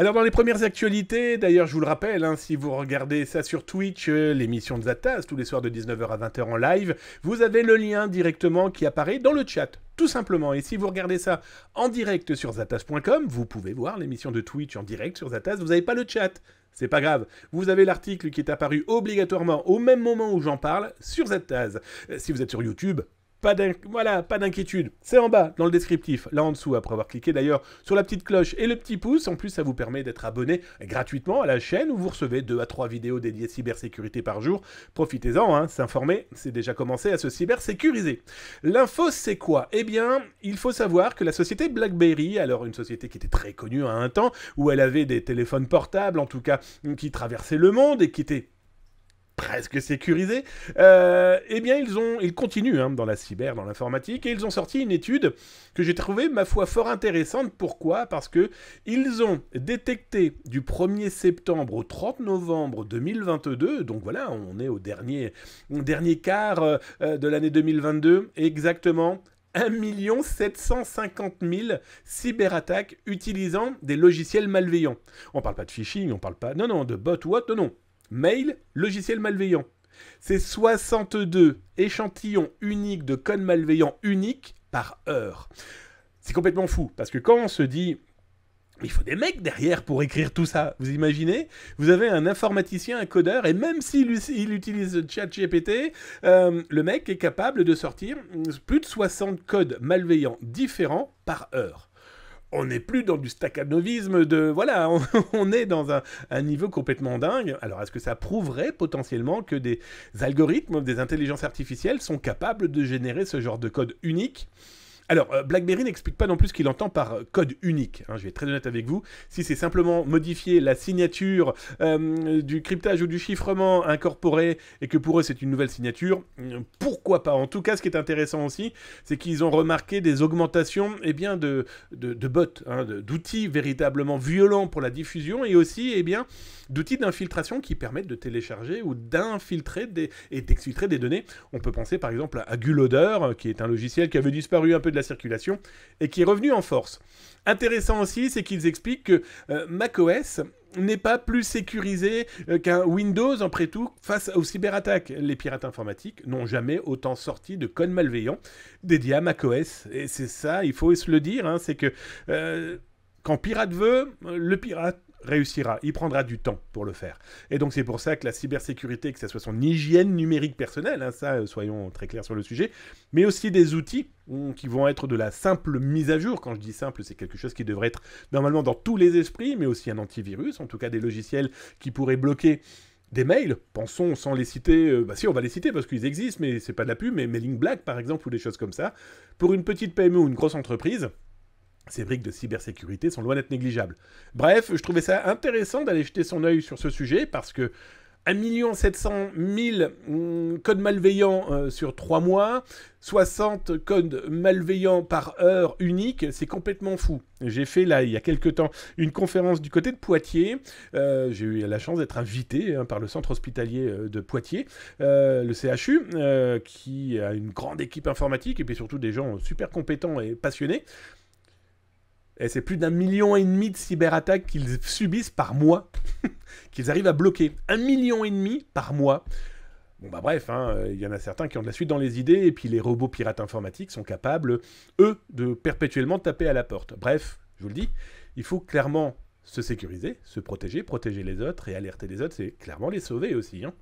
Alors dans les premières actualités, d'ailleurs je vous le rappelle, hein, si vous regardez ça sur Twitch, euh, l'émission de Zataz, tous les soirs de 19h à 20h en live, vous avez le lien directement qui apparaît dans le chat, tout simplement. Et si vous regardez ça en direct sur zataz.com, vous pouvez voir l'émission de Twitch en direct sur Zataz, vous n'avez pas le chat. C'est pas grave, vous avez l'article qui est apparu obligatoirement au même moment où j'en parle sur Zataz. Euh, si vous êtes sur YouTube, pas voilà, pas d'inquiétude. C'est en bas, dans le descriptif, là en dessous, après avoir cliqué d'ailleurs sur la petite cloche et le petit pouce. En plus, ça vous permet d'être abonné gratuitement à la chaîne où vous recevez 2 à 3 vidéos dédiées cybersécurité par jour. Profitez-en, hein, s'informer, c'est déjà commencé à se cybersécuriser. L'info, c'est quoi Eh bien, il faut savoir que la société BlackBerry, alors une société qui était très connue à un temps, où elle avait des téléphones portables, en tout cas, qui traversaient le monde et qui étaient presque sécurisé, euh, eh bien ils, ont, ils continuent hein, dans la cyber, dans l'informatique, et ils ont sorti une étude que j'ai trouvée, ma foi, fort intéressante. Pourquoi Parce que ils ont détecté du 1er septembre au 30 novembre 2022, donc voilà, on est au dernier, dernier quart euh, de l'année 2022, exactement 1 750 000 cyberattaques utilisant des logiciels malveillants. On parle pas de phishing, on parle pas, non, non, de bot ou autre, non, non, Mail, logiciel malveillant. C'est 62 échantillons uniques de codes malveillants uniques par heure. C'est complètement fou, parce que quand on se dit il faut des mecs derrière pour écrire tout ça. Vous imaginez Vous avez un informaticien, un codeur, et même s'il il utilise ChatGPT, GPT, euh, le mec est capable de sortir plus de 60 codes malveillants différents par heure on n'est plus dans du staccanovisme de voilà, on, est dans un, un, niveau complètement dingue. Alors est-ce que ça prouverait potentiellement que des algorithmes, des intelligences artificielles sont capables de générer ce genre de code unique alors, euh, BlackBerry n'explique pas non plus ce qu'il entend par euh, code unique. Hein, je vais être très honnête avec vous. Si c'est simplement modifier la signature euh, du cryptage ou du chiffrement incorporé et que pour eux c'est une nouvelle signature, pourquoi pas En tout cas, ce qui est intéressant aussi, c'est qu'ils ont remarqué des augmentations eh bien, de, de, bots, hein, d'outils véritablement violents pour la diffusion et aussi eh bien, d'outils d'infiltration qui permettent de télécharger ou d'infiltrer et d'exfiltrer des données. On peut penser par exemple à Guloder, qui est un logiciel qui avait disparu un peu de la circulation et qui est revenu en force. Intéressant aussi, c'est qu'ils expliquent que euh, macOS n'est pas plus sécurisé euh, qu'un Windows, après tout, face aux cyberattaques. Les pirates informatiques n'ont jamais autant sorti de codes malveillants dédiés à macOS. Et c'est ça, il faut se le dire, hein, c'est que euh, quand pirate veut, le pirate réussira. Il prendra du temps pour le faire. Et donc c'est pour ça que la cybersécurité, que ce soit son hygiène numérique personnelle, hein, ça euh, soyons très clairs sur le sujet, mais aussi des outils mm, qui vont être de la simple mise à jour. Quand je dis simple, c'est quelque chose qui devrait être normalement dans tous les esprits, mais aussi un antivirus, en tout cas des logiciels qui pourraient bloquer des mails, pensons sans les citer, euh, bah si on va les citer parce qu'ils existent, mais c'est pas de la pub, mais Mailing Black par exemple ou des choses comme ça, pour une petite PME ou une grosse entreprise, ces briques de cybersécurité sont loin d'être négligeables. Bref, je trouvais ça intéressant d'aller jeter son œil sur ce sujet parce que 1 700 000 codes malveillants euh, sur 3 mois, 60 codes malveillants par heure unique, c'est complètement fou. J'ai fait là, il y a quelques temps, une conférence du côté de Poitiers. Euh, j'ai eu la chance d'être invité hein, par le centre hospitalier euh, de Poitiers, le CHU, qui a une grande équipe informatique et puis surtout des gens super compétents et passionnés. Et c'est plus d'un million et demi de cyberattaques qu'ils subissent par mois, qu'ils arrivent à bloquer. Un million et demi par mois. Bon bah bref, hein, euh, il y en a certains qui ont de la suite dans les idées, et puis les robots pirates informatiques sont capables, eux, de perpétuellement taper à la porte. Bref, je vous le dis, il faut clairement se sécuriser, se protéger, protéger les autres et alerter les autres, c'est clairement les sauver aussi. Hein.